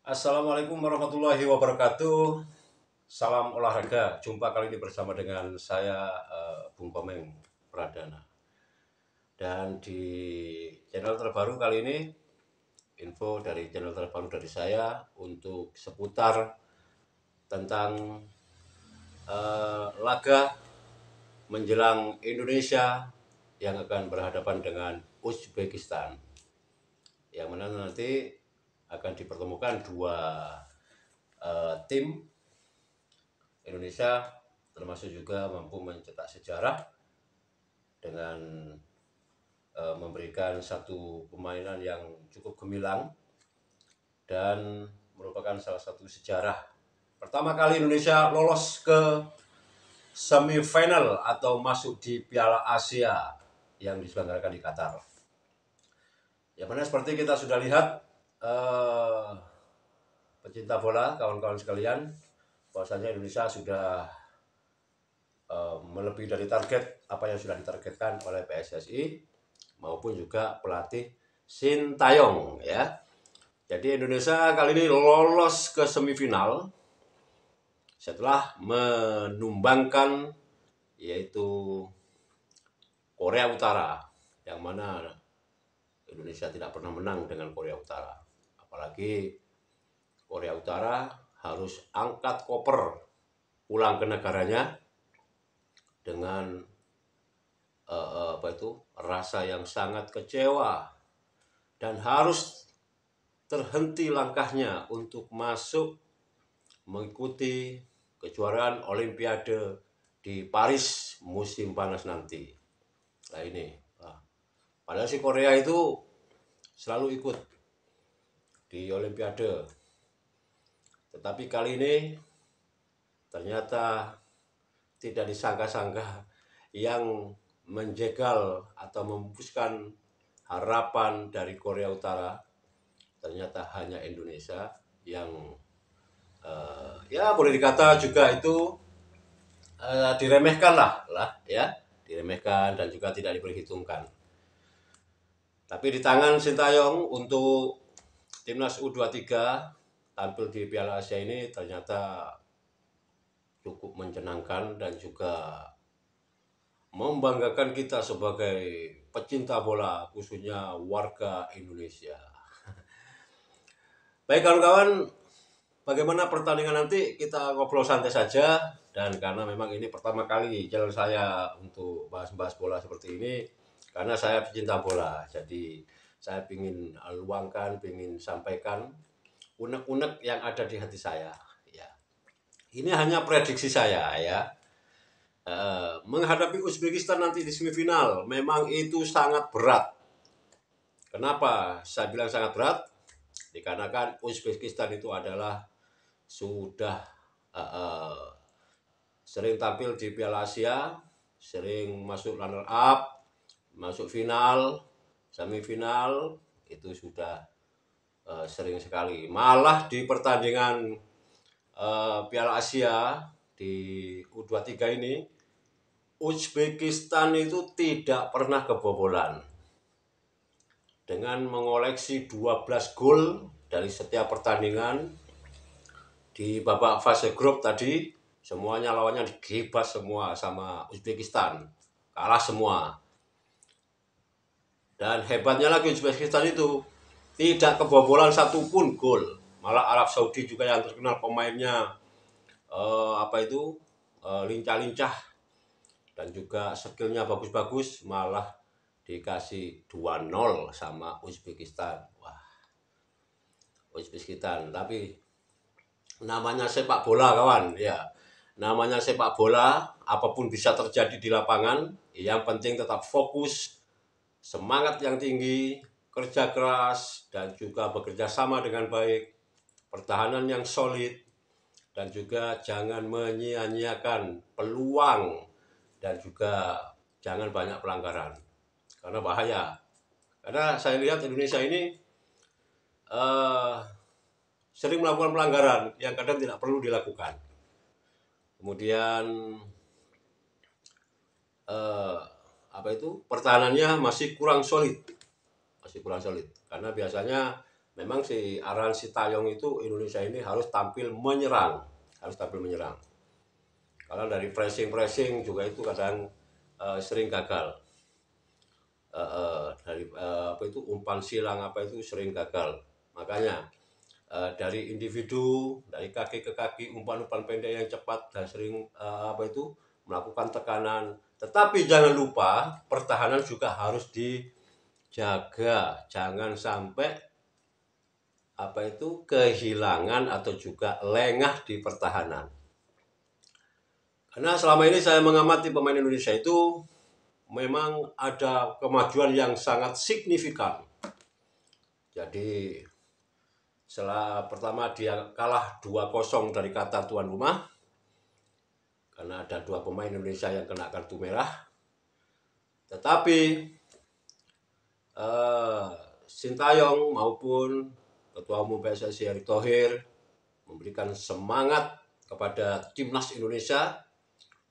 Assalamualaikum warahmatullahi wabarakatuh. Salam olahraga. Jumpa kali ini bersama dengan saya eh, Bung Komeng Pradana. Dan di channel terbaru kali ini info dari channel terbaru dari saya untuk seputar tentang uh, laga menjelang Indonesia yang akan berhadapan dengan Uzbekistan. Yang mana nanti akan dipertemukan dua uh, tim Indonesia termasuk juga mampu mencetak sejarah dengan uh, memberikan satu pemainan yang cukup gemilang dan merupakan salah satu sejarah pertama kali Indonesia lolos ke semifinal atau masuk di Piala Asia yang diselenggarakan di Qatar. Ya mana seperti kita sudah lihat Eh, pecinta bola, kawan-kawan sekalian, bahwasanya Indonesia sudah uh, melebihi dari target apa yang sudah ditargetkan oleh PSSI maupun juga pelatih Shin Taeyong ya. Jadi Indonesia kali ini lolos ke semifinal setelah menumbangkan yaitu Korea Utara yang mana Indonesia tidak pernah menang dengan Korea Utara apalagi Korea Utara harus angkat koper pulang ke negaranya dengan uh, apa itu rasa yang sangat kecewa dan harus terhenti langkahnya untuk masuk mengikuti kejuaraan Olimpiade di Paris musim panas nanti. Nah ini, nah, padahal si Korea itu selalu ikut di Olimpiade. Tetapi kali ini ternyata tidak disangka-sangka yang menjegal atau memupuskan harapan dari Korea Utara ternyata hanya Indonesia yang uh, ya boleh dikata juga itu uh, diremehkan lah lah ya diremehkan dan juga tidak diperhitungkan tapi di tangan Sintayong untuk Timnas U23 tampil di Piala Asia ini ternyata cukup mencenangkan dan juga membanggakan kita sebagai pecinta bola khususnya warga Indonesia. Baik kawan-kawan, bagaimana pertandingan nanti kita ngobrol santai saja dan karena memang ini pertama kali jalan saya untuk bahas-bahas bola seperti ini karena saya pecinta bola. Jadi saya ingin luangkan, ingin sampaikan unek-unek yang ada di hati saya. Ya. Ini hanya prediksi saya ya. E, menghadapi Uzbekistan nanti di semifinal memang itu sangat berat. Kenapa saya bilang sangat berat? Dikarenakan Uzbekistan itu adalah sudah e, e, sering tampil di Piala Asia, sering masuk runner up, masuk final, semifinal itu sudah uh, sering sekali. Malah di pertandingan uh, Piala Asia di U23 ini Uzbekistan itu tidak pernah kebobolan. Dengan mengoleksi 12 gol dari setiap pertandingan di babak fase grup tadi semuanya lawannya digibas semua sama Uzbekistan. Kalah semua. Dan hebatnya lagi Uzbekistan itu tidak kebobolan satupun gol. Malah Arab Saudi juga yang terkenal pemainnya uh, apa itu eh, lincah-lincah dan juga skillnya bagus-bagus malah dikasih 2-0 sama Uzbekistan. Wah. Uzbekistan tapi namanya sepak bola kawan ya. Namanya sepak bola apapun bisa terjadi di lapangan, yang penting tetap fokus semangat yang tinggi, kerja keras, dan juga bekerja sama dengan baik, pertahanan yang solid, dan juga jangan menyia-nyiakan peluang dan juga jangan banyak pelanggaran karena bahaya. Karena saya lihat Indonesia ini uh, sering melakukan pelanggaran yang kadang tidak perlu dilakukan. Kemudian uh, apa itu pertahanannya masih kurang solid masih kurang solid karena biasanya memang si Aran si Tayong itu Indonesia ini harus tampil menyerang harus tampil menyerang kalau dari pressing pressing juga itu kadang uh, sering gagal uh, uh, dari uh, apa itu umpan silang apa itu sering gagal makanya uh, dari individu dari kaki ke kaki umpan-umpan pendek yang cepat dan sering uh, apa itu melakukan tekanan tetapi jangan lupa pertahanan juga harus dijaga, jangan sampai apa itu kehilangan atau juga lengah di pertahanan. Karena selama ini saya mengamati pemain Indonesia itu memang ada kemajuan yang sangat signifikan. Jadi setelah pertama dia kalah 2-0 dari kata tuan rumah, karena ada dua pemain Indonesia yang kena kartu merah. Tetapi uh, Sintayong maupun Ketua Umum PSSI Erick Thohir memberikan semangat kepada timnas Indonesia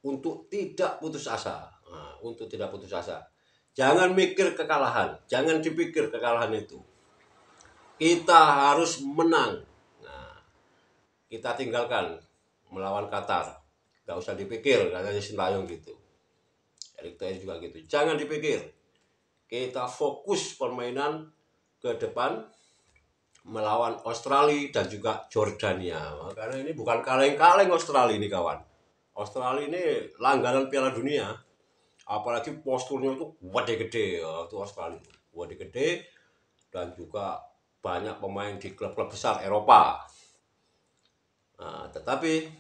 untuk tidak putus asa, nah, untuk tidak putus asa. Jangan mikir kekalahan, jangan dipikir kekalahan itu. Kita harus menang. Nah, kita tinggalkan melawan Qatar gak usah dipikir katanya Sintayong gitu Erik Thohir juga gitu jangan dipikir kita fokus permainan ke depan melawan Australia dan juga Jordania karena ini bukan kaleng-kaleng Australia ini kawan Australia ini langganan Piala Dunia apalagi posturnya itu gede gede ya, itu Australia gede gede dan juga banyak pemain di klub-klub besar Eropa nah, tetapi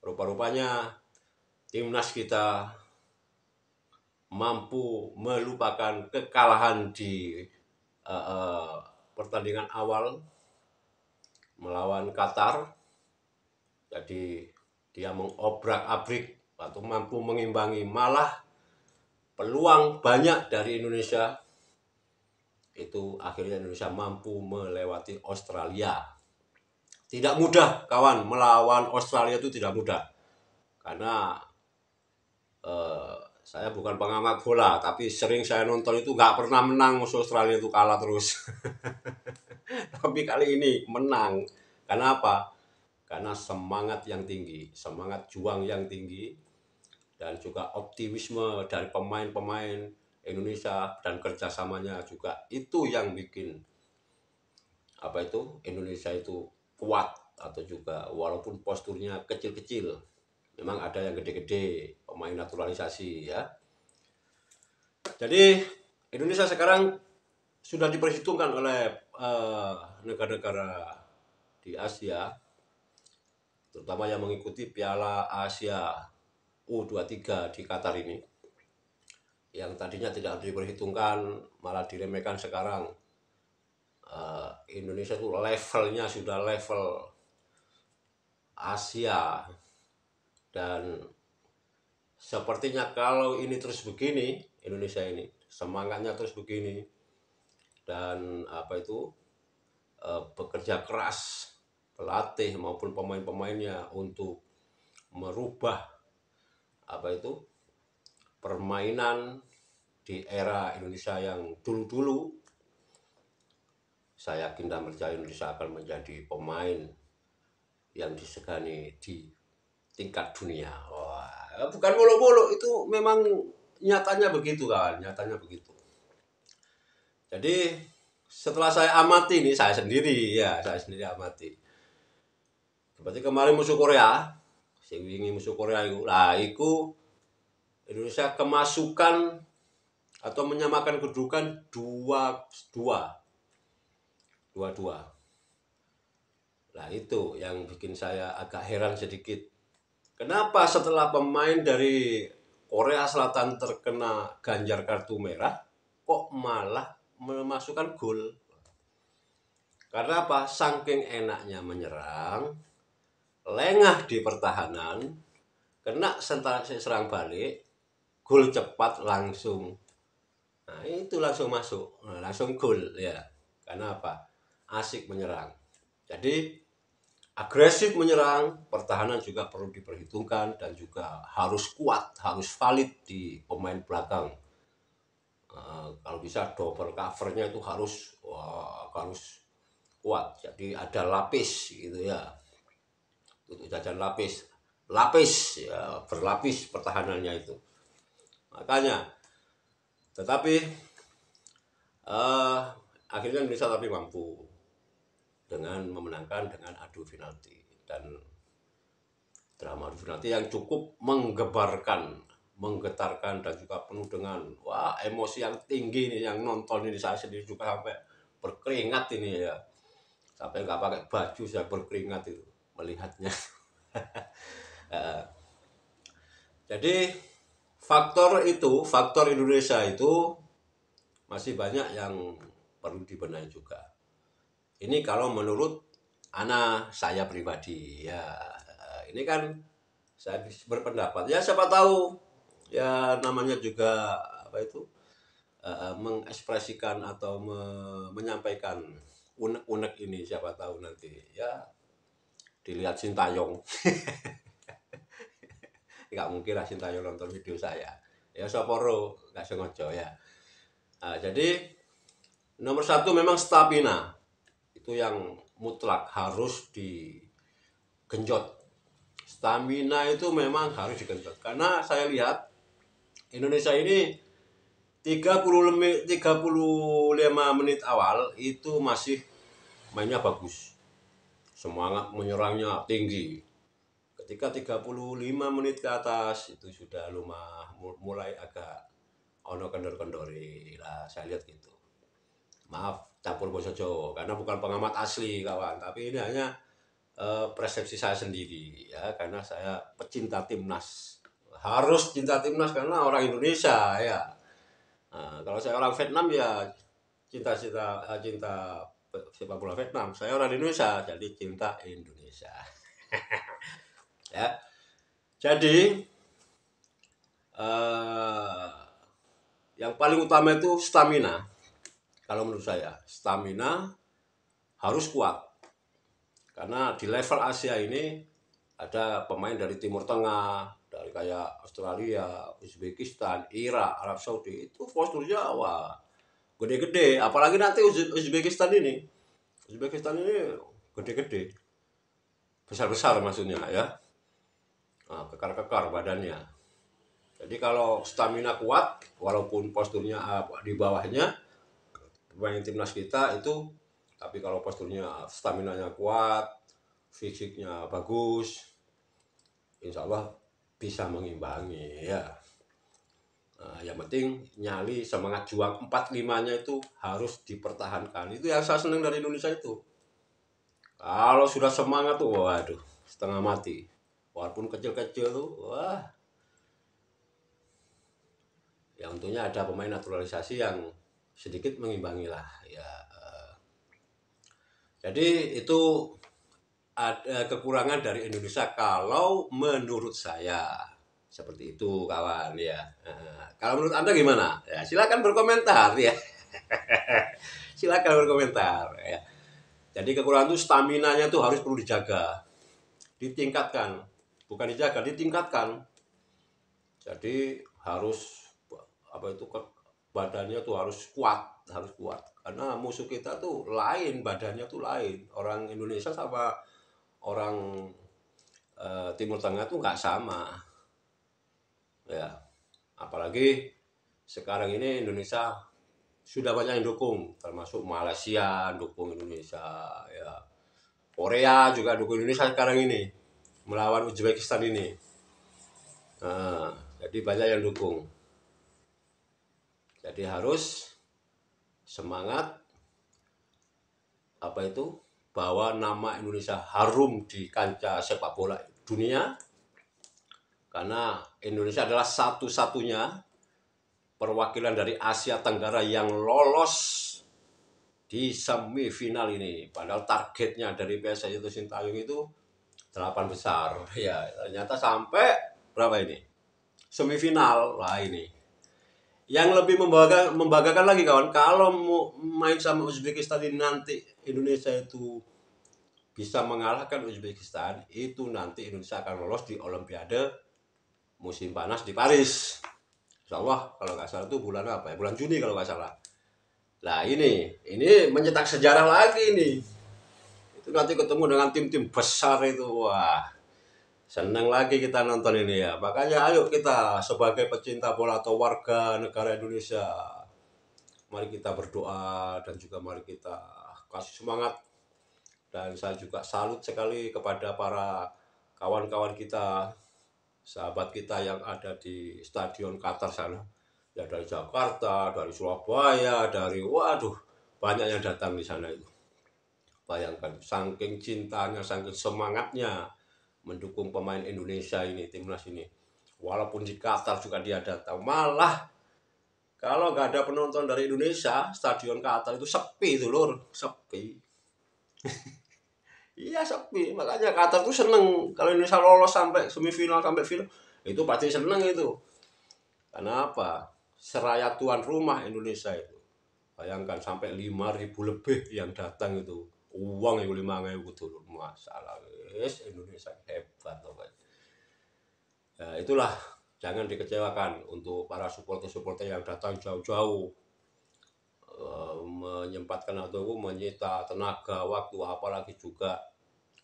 Rupa-rupanya timnas kita mampu melupakan kekalahan di uh, uh, pertandingan awal melawan Qatar. Jadi dia mengobrak-abrik atau mampu mengimbangi malah peluang banyak dari Indonesia itu akhirnya Indonesia mampu melewati Australia tidak mudah, kawan, melawan Australia itu tidak mudah. Karena eh, saya bukan pengamat bola, tapi sering saya nonton itu nggak pernah menang musuh Australia itu kalah terus. tapi kali ini menang. Karena apa? Karena semangat yang tinggi, semangat juang yang tinggi, dan juga optimisme dari pemain-pemain Indonesia dan kerjasamanya juga itu yang bikin apa itu Indonesia itu kuat atau juga walaupun posturnya kecil-kecil memang ada yang gede-gede pemain naturalisasi ya jadi Indonesia sekarang sudah diperhitungkan oleh eh, negara-negara uh, di Asia terutama yang mengikuti Piala Asia U23 di Qatar ini yang tadinya tidak diperhitungkan malah diremehkan sekarang Eh, Indonesia itu levelnya sudah level Asia dan sepertinya kalau ini terus begini Indonesia ini semangatnya terus begini dan apa itu eh, bekerja keras pelatih maupun pemain-pemainnya untuk merubah apa itu permainan di era Indonesia yang dulu-dulu saya yakin dan percaya Indonesia akan menjadi pemain yang disegani di tingkat dunia. Wah, bukan bolo-bolo itu memang nyatanya begitu kan, nyatanya begitu. Jadi setelah saya amati ini saya sendiri ya, saya sendiri amati. seperti kemarin musuh Korea, sing musuh Korea itu, lah itu Indonesia kemasukan atau menyamakan kedudukan dua dua dua-dua nah itu yang bikin saya agak heran sedikit kenapa setelah pemain dari Korea Selatan terkena ganjar kartu merah kok malah memasukkan gol karena apa Sangking enaknya menyerang lengah di pertahanan kena serang balik gol cepat langsung nah itu langsung masuk langsung gol ya karena apa asik menyerang. Jadi agresif menyerang, pertahanan juga perlu diperhitungkan dan juga harus kuat, harus valid di pemain belakang. Uh, kalau bisa double covernya itu harus wah, harus kuat. Jadi ada lapis gitu ya. Untuk jajan lapis, lapis ya, berlapis pertahanannya itu. Makanya tetapi uh, akhirnya bisa tapi mampu dengan memenangkan dengan adu penalti dan drama adu penalti yang cukup menggebarkan menggetarkan dan juga penuh dengan wah emosi yang tinggi nih yang nonton ini saya sendiri juga sampai berkeringat ini ya sampai nggak pakai baju saya berkeringat itu melihatnya eh, jadi faktor itu faktor Indonesia itu masih banyak yang perlu dibenahi juga ini kalau menurut anak saya pribadi ya ini kan saya berpendapat ya siapa tahu ya namanya juga apa itu uh, mengekspresikan atau me menyampaikan unek-unek ini siapa tahu nanti ya dilihat Sintayong nggak mungkin lah Sintayong nonton video saya ya Soporo nggak sengaja ya uh, jadi nomor satu memang stamina itu yang mutlak harus digenjot stamina itu memang harus digenjot karena saya lihat Indonesia ini 30 35 menit awal itu masih mainnya bagus semangat menyerangnya tinggi ketika 35 menit ke atas itu sudah lumah mulai agak ono kendor-kendori lah saya lihat gitu maaf campur bahasa Jawa karena bukan pengamat asli kawan tapi ini hanya uh, persepsi saya sendiri ya karena saya pecinta timnas harus cinta timnas karena orang Indonesia ya nah, kalau saya orang Vietnam ya cinta-cinta cinta, eh, cinta, cinta sepak bola Vietnam saya orang Indonesia jadi cinta Indonesia ya jadi uh, yang paling utama itu stamina kalau menurut saya stamina harus kuat karena di level Asia ini ada pemain dari Timur Tengah dari kayak Australia, Uzbekistan, Irak, Arab Saudi itu postur Jawa gede-gede apalagi nanti Uzbekistan ini Uzbekistan ini gede-gede besar-besar maksudnya ya kekar nah, kekar-kekar badannya jadi kalau stamina kuat walaupun posturnya ah, di bawahnya pemain timnas kita itu tapi kalau posturnya stamina nya kuat fisiknya bagus insya Allah bisa mengimbangi ya nah, yang penting nyali semangat juang empat limanya itu harus dipertahankan itu yang saya senang dari Indonesia itu kalau sudah semangat tuh waduh setengah mati walaupun kecil-kecil tuh wah ya untungnya ada pemain naturalisasi yang sedikit mengimbangi lah ya eh. jadi itu ada kekurangan dari Indonesia kalau menurut saya seperti itu kawan ya eh. kalau menurut anda gimana ya silakan berkomentar ya silakan berkomentar ya jadi kekurangan itu stamina nya tuh harus perlu dijaga ditingkatkan bukan dijaga ditingkatkan jadi harus apa itu badannya tuh harus kuat harus kuat karena musuh kita tuh lain badannya tuh lain orang Indonesia sama orang e, Timur Tengah tuh nggak sama ya apalagi sekarang ini Indonesia sudah banyak yang dukung termasuk Malaysia dukung Indonesia ya Korea juga dukung Indonesia sekarang ini melawan Uzbekistan ini nah, jadi banyak yang dukung jadi harus semangat apa itu bawa nama Indonesia harum di kancah sepak bola dunia karena Indonesia adalah satu-satunya perwakilan dari Asia Tenggara yang lolos di semifinal ini. Padahal targetnya dari PSSI itu Sintayong itu delapan besar. Ya, ternyata sampai berapa ini? Semifinal lah ini yang lebih membangga, membanggakan lagi kawan kalau mau main sama Uzbekistan nanti Indonesia itu bisa mengalahkan Uzbekistan itu nanti Indonesia akan lolos di Olimpiade musim panas di Paris Insya Allah kalau nggak salah itu bulan apa ya bulan Juni kalau nggak salah nah ini ini mencetak sejarah lagi nih itu nanti ketemu dengan tim-tim besar itu wah Senang lagi kita nonton ini ya. Makanya ayo kita sebagai pecinta bola atau warga negara Indonesia. Mari kita berdoa dan juga mari kita kasih semangat. Dan saya juga salut sekali kepada para kawan-kawan kita, sahabat kita yang ada di Stadion Qatar sana. Ya dari Jakarta, dari Surabaya, dari waduh banyak yang datang di sana itu. Bayangkan, saking cintanya, saking semangatnya, mendukung pemain Indonesia ini timnas ini walaupun di Qatar juga dia datang malah kalau nggak ada penonton dari Indonesia stadion Qatar itu sepi itu lur sepi iya sepi makanya Qatar tuh seneng kalau Indonesia lolos sampai semifinal sampai final itu pasti seneng itu karena apa seraya tuan rumah Indonesia itu bayangkan sampai 5.000 lebih yang datang itu uang yang lima 5000 dolar masalah yes, Indonesia hebat loh kan Ya, itulah jangan dikecewakan untuk para supporter-supporter yang datang jauh-jauh eh, menyempatkan atau menyita tenaga, waktu, apalagi juga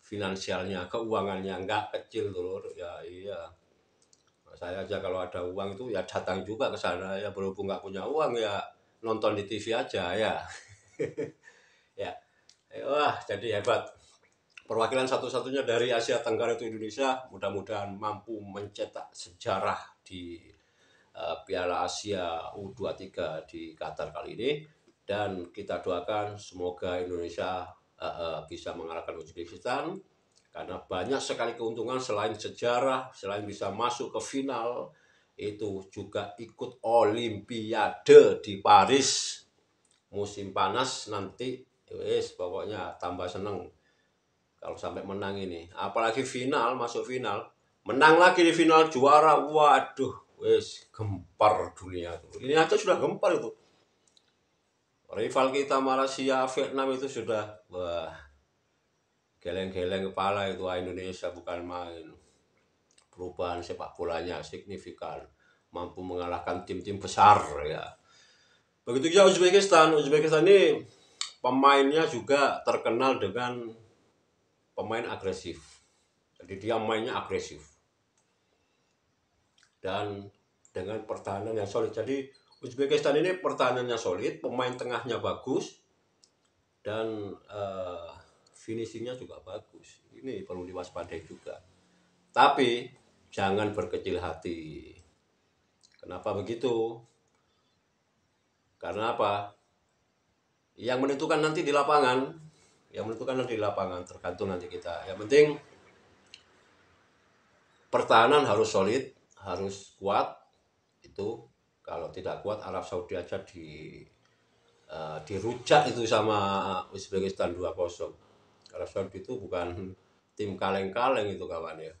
finansialnya, keuangannya nggak kecil dulur. Ya iya. Saya aja kalau ada uang itu ya datang juga ke sana ya berhubung nggak punya uang ya nonton di TV aja ya. ya Wah, jadi hebat. Perwakilan satu-satunya dari Asia Tenggara itu Indonesia, mudah-mudahan mampu mencetak sejarah di uh, Piala Asia U23 di Qatar kali ini dan kita doakan semoga Indonesia uh, uh, bisa mengalahkan Uzbekistan karena banyak sekali keuntungan selain sejarah, selain bisa masuk ke final itu juga ikut olimpiade di Paris musim panas nanti Ya wes pokoknya tambah seneng kalau sampai menang ini apalagi final masuk final menang lagi di final juara waduh wes gempar dunia tuh ini aja sudah gempar itu rival kita Malaysia Vietnam itu sudah wah geleng-geleng kepala itu ah, Indonesia bukan main perubahan sepak bolanya signifikan mampu mengalahkan tim-tim besar ya begitu juga Uzbekistan Uzbekistan ini pemainnya juga terkenal dengan pemain agresif. Jadi dia mainnya agresif. Dan dengan pertahanan yang solid. Jadi Uzbekistan ini pertahanannya solid, pemain tengahnya bagus, dan uh, finishingnya juga bagus. Ini perlu diwaspadai juga. Tapi jangan berkecil hati. Kenapa begitu? Karena apa? yang menentukan nanti di lapangan yang menentukan nanti di lapangan tergantung nanti kita yang penting pertahanan harus solid harus kuat itu kalau tidak kuat Arab Saudi aja di uh, dirujak itu sama Uzbekistan 2-0 Arab Saudi itu bukan tim kaleng-kaleng itu kawan ya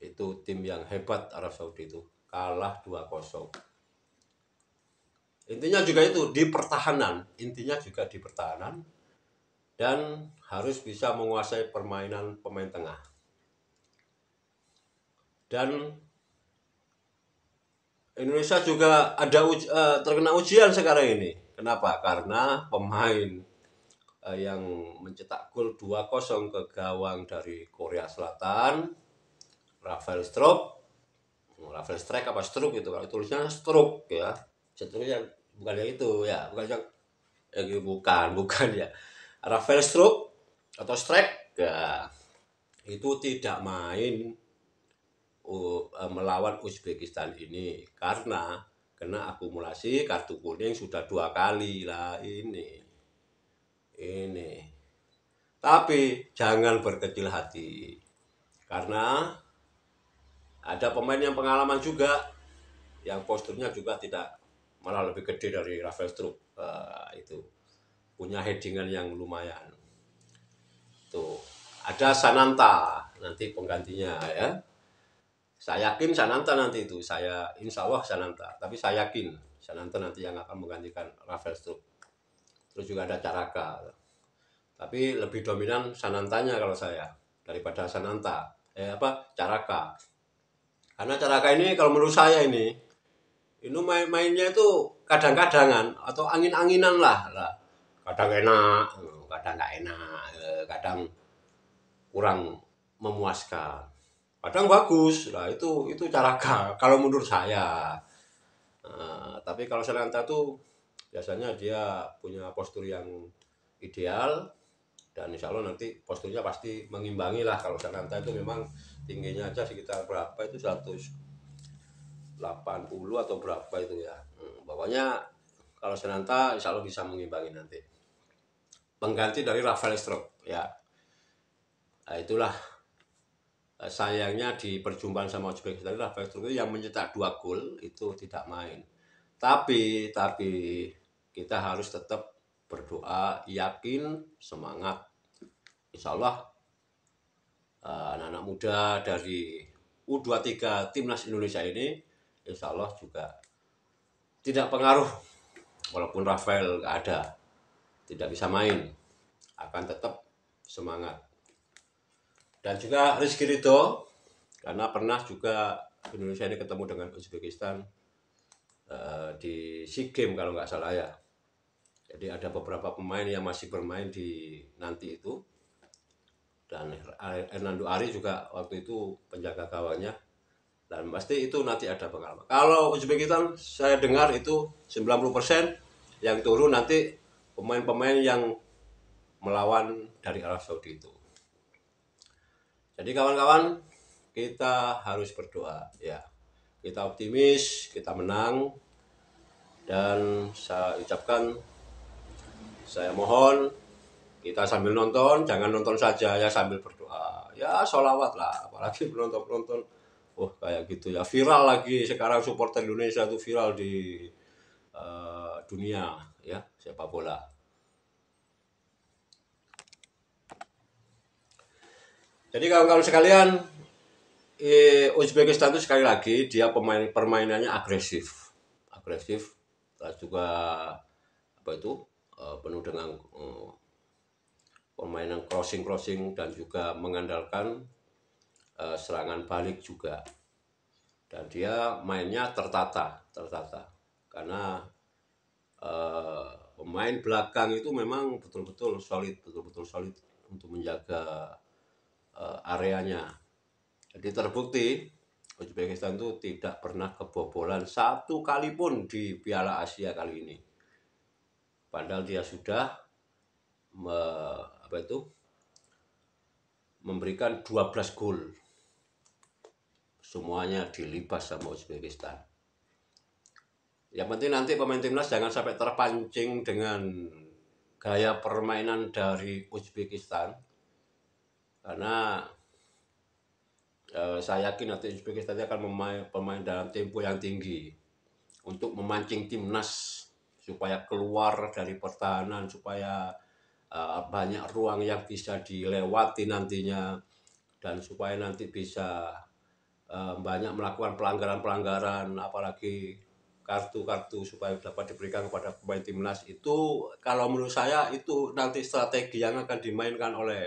itu tim yang hebat Arab Saudi itu kalah 2-0 intinya juga itu di pertahanan intinya juga di pertahanan dan harus bisa menguasai permainan pemain tengah dan Indonesia juga ada uj eh, terkena ujian sekarang ini kenapa karena pemain eh, yang mencetak gol 2-0 ke gawang dari Korea Selatan Rafael Struk Rafael Strike apa Struk itu kalau tulisnya Struk ya yang bukan yang itu ya bukan yang, ya bukan bukan ya Rafael stroke atau Strike ya, itu tidak main uh, melawan Uzbekistan ini karena kena akumulasi kartu kuning sudah dua kali lah ini ini tapi jangan berkecil hati karena ada pemain yang pengalaman juga yang posturnya juga tidak malah lebih gede dari Rafael Struk uh, eh, itu punya headingan yang lumayan tuh ada Sananta nanti penggantinya ya saya yakin Sananta nanti itu saya insya Allah Sananta tapi saya yakin Sananta nanti yang akan menggantikan Rafael Struk terus juga ada Caraka tapi lebih dominan Sanantanya kalau saya daripada Sananta eh apa Caraka karena Caraka ini kalau menurut saya ini minum main-mainnya itu kadang-kadangan atau angin-anginan lah. Kadang enak, kadang nggak enak, ya, kadang kurang memuaskan. Kadang bagus, lah itu itu cara kalau mundur saya. Nah, tapi kalau Selanta itu biasanya dia punya postur yang ideal dan insya Allah nanti posturnya pasti mengimbangi lah kalau Selanta itu memang tingginya aja sekitar berapa itu 100 80 atau berapa itu ya hmm, pokoknya kalau Senanta insya Allah bisa mengimbangi nanti pengganti dari Rafael Stroke ya nah, itulah eh, sayangnya di perjumpaan sama Uzbekistan tadi Rafael itu yang mencetak dua gol itu tidak main tapi tapi kita harus tetap berdoa yakin semangat insya Allah eh, anak-anak muda dari U23 timnas Indonesia ini insya Allah juga tidak pengaruh walaupun Rafael gak ada tidak bisa main akan tetap semangat dan juga Rizky Rito karena pernah juga Indonesia ini ketemu dengan Uzbekistan uh, di SEA Games kalau nggak salah ya jadi ada beberapa pemain yang masih bermain di nanti itu dan Hernando Ari juga waktu itu penjaga gawangnya dan pasti itu nanti ada pengalaman kalau Uzbekistan saya dengar itu 90% yang turun nanti pemain-pemain yang melawan dari Arab Saudi itu jadi kawan-kawan kita harus berdoa ya kita optimis kita menang dan saya ucapkan saya mohon kita sambil nonton jangan nonton saja ya sambil berdoa ya sholawat lah apalagi penonton penonton oh kayak gitu ya viral lagi sekarang supporter Indonesia itu viral di uh, dunia ya sepak bola jadi kawan-kawan sekalian eh, Uzbekistan itu sekali lagi dia pemain permainannya agresif agresif terus juga apa itu uh, penuh dengan uh, permainan crossing crossing dan juga mengandalkan Eh, serangan balik juga dan dia mainnya tertata tertata karena uh, pemain belakang itu memang betul-betul solid betul-betul solid untuk menjaga uh, areanya jadi terbukti Uzbekistan itu tidak pernah kebobolan satu kali pun di Piala Asia kali ini. Padahal dia sudah me, apa itu memberikan 12 gol semuanya dilipas sama Uzbekistan yang penting nanti pemain timnas jangan sampai terpancing dengan gaya permainan dari Uzbekistan karena eh, saya yakin nanti Uzbekistan akan memain pemain dalam tempo yang tinggi untuk memancing timnas supaya keluar dari pertahanan supaya uh, banyak ruang yang bisa dilewati nantinya dan supaya nanti bisa Eh, banyak melakukan pelanggaran-pelanggaran apalagi kartu-kartu supaya dapat diberikan kepada pemain timnas itu kalau menurut saya itu nanti strategi yang akan dimainkan oleh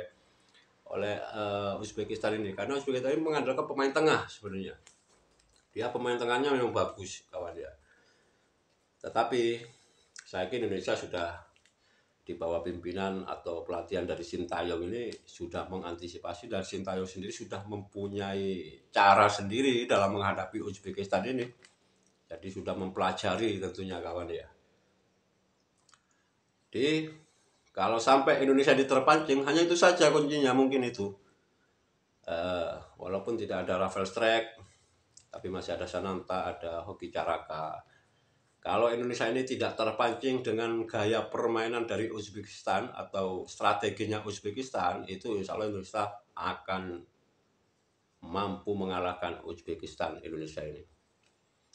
oleh uh, Uzbekistan ini karena Uzbekistan ini mengandalkan pemain tengah sebenarnya dia pemain tengahnya memang bagus kawan dia tetapi saya yakin Indonesia sudah di bawah pimpinan atau pelatihan dari Sintayong ini sudah mengantisipasi dan Sintayong sendiri sudah mempunyai cara sendiri dalam menghadapi Uzbekistan ini. Jadi sudah mempelajari tentunya kawan ya. Jadi kalau sampai Indonesia diterpancing hanya itu saja kuncinya mungkin itu. Uh, walaupun tidak ada Rafael Strike tapi masih ada Sananta, ada Hoki Caraka, kalau Indonesia ini tidak terpancing dengan gaya permainan dari Uzbekistan atau strateginya Uzbekistan, itu insya Allah Indonesia akan mampu mengalahkan Uzbekistan Indonesia ini.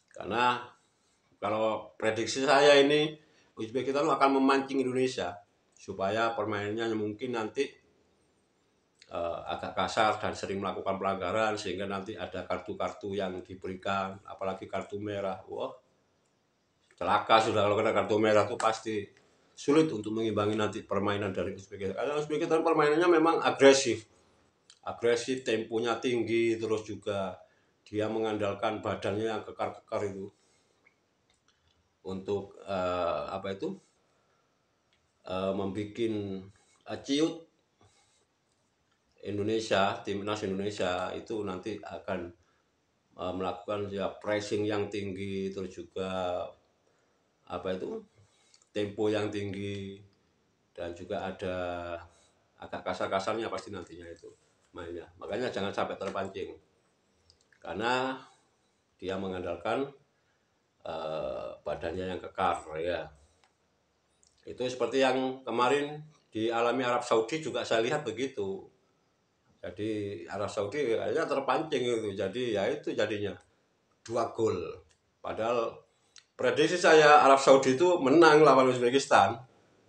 Karena kalau prediksi saya ini Uzbekistan akan memancing Indonesia supaya permainannya mungkin nanti uh, agak kasar dan sering melakukan pelanggaran sehingga nanti ada kartu-kartu yang diberikan apalagi kartu merah. Wah, celaka sudah kalau kena kartu merah itu pasti sulit untuk mengimbangi nanti permainan dari Uzbekistan. Karena Uzbekistan permainannya memang agresif. Agresif, temponya tinggi, terus juga dia mengandalkan badannya yang kekar-kekar itu untuk uh, apa itu uh, eh, membuat uh, eh, ciut Indonesia timnas Indonesia itu nanti akan uh, melakukan ya pressing yang tinggi terus juga apa itu tempo yang tinggi dan juga ada agak kasar-kasarnya pasti nantinya itu mainnya makanya jangan sampai terpancing karena dia mengandalkan uh, badannya yang kekar ya itu seperti yang kemarin dialami Arab Saudi juga saya lihat begitu jadi Arab Saudi akhirnya terpancing itu jadi ya itu jadinya dua gol padahal prediksi saya Arab Saudi itu menang lawan Uzbekistan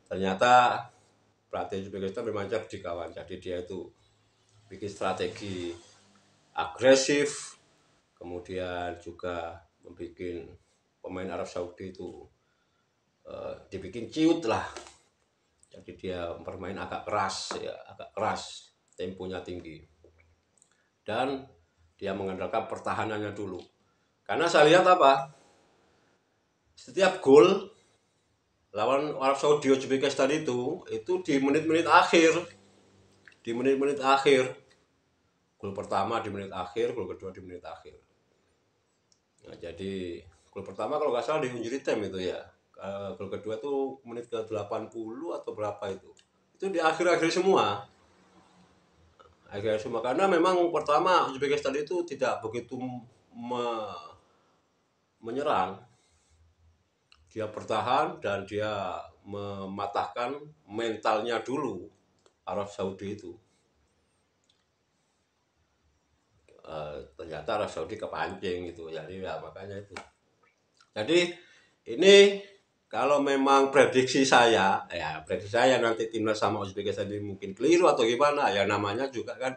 ternyata pelatih Uzbekistan memang di kawan jadi dia itu bikin strategi agresif kemudian juga membuat pemain Arab Saudi itu e, dibikin ciut lah jadi dia bermain agak keras ya agak keras temponya tinggi dan dia mengandalkan pertahanannya dulu karena saya lihat apa setiap gol lawan Arab Saudi Uzbekistan itu itu di menit-menit akhir di menit-menit akhir gol pertama di menit akhir gol kedua di menit akhir nah, jadi gol pertama kalau nggak salah di injury time itu ya eh, gol kedua tuh menit ke 80 atau berapa itu itu di akhir-akhir semua akhir akhir semua karena memang pertama Uzbekistan itu tidak begitu me menyerang dia bertahan dan dia mematahkan mentalnya dulu Arab Saudi itu. e, ternyata Arab Saudi kepancing gitu, jadi ya makanya itu. Jadi ini kalau memang prediksi saya, ya prediksi saya nanti timnas sama Uzbekistan ini mungkin keliru atau gimana, ya namanya juga kan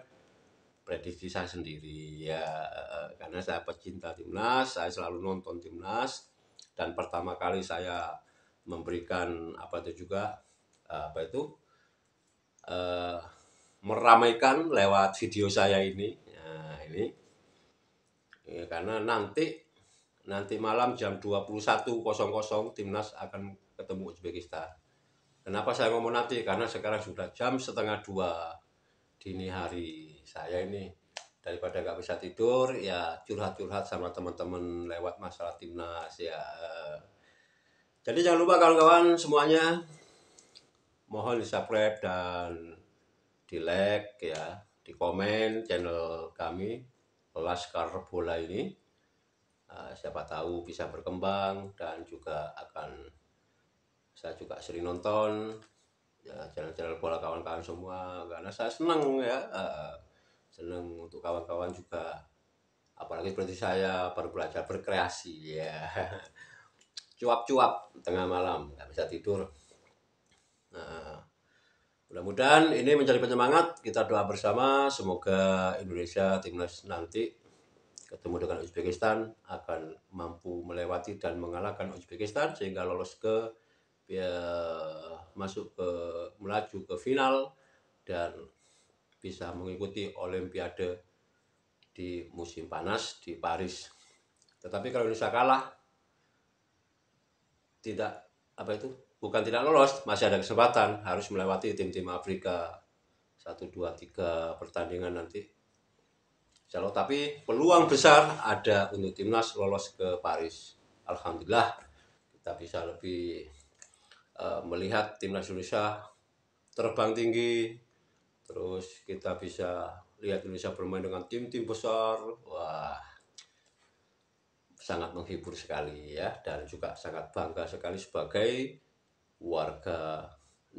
prediksi saya sendiri ya eh, karena saya pecinta timnas, saya selalu nonton timnas dan pertama kali saya memberikan apa itu juga eh, apa itu uh, meramaikan lewat video saya ini nah, ini ya, karena nanti nanti malam jam 21.00 timnas akan ketemu Uzbekistan kenapa saya ngomong nanti karena sekarang sudah jam setengah dua dini hari saya ini daripada nggak bisa tidur ya curhat-curhat sama teman-teman lewat masalah timnas ya eh. jadi jangan lupa kawan-kawan semuanya mohon di subscribe dan di like ya di komen channel kami Laskar Bola ini eh, siapa tahu bisa berkembang dan juga akan saya juga sering nonton ya, channel-channel ya, bola kawan-kawan semua karena saya senang ya uh, seneng untuk kawan-kawan juga apalagi seperti saya baru belajar berkreasi ya cuap-cuap tengah malam nggak bisa tidur nah, mudah-mudahan ini menjadi penyemangat kita doa bersama semoga Indonesia timnas nanti ketemu dengan Uzbekistan akan mampu melewati dan mengalahkan Uzbekistan sehingga lolos ke ya, masuk ke melaju ke final dan bisa mengikuti Olimpiade di musim panas di Paris. Tetapi kalau Indonesia kalah, tidak apa itu bukan tidak lolos, masih ada kesempatan harus melewati tim-tim Afrika satu dua tiga pertandingan nanti. Kalau tapi peluang besar ada untuk timnas lolos ke Paris. Alhamdulillah kita bisa lebih uh, melihat timnas Indonesia terbang tinggi terus kita bisa lihat Indonesia bermain dengan tim-tim besar wah sangat menghibur sekali ya dan juga sangat bangga sekali sebagai warga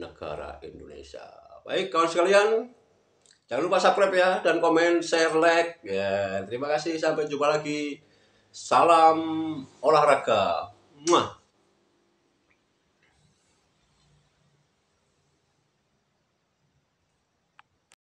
negara Indonesia baik kawan sekalian jangan lupa subscribe ya dan komen share like ya terima kasih sampai jumpa lagi salam olahraga Muah.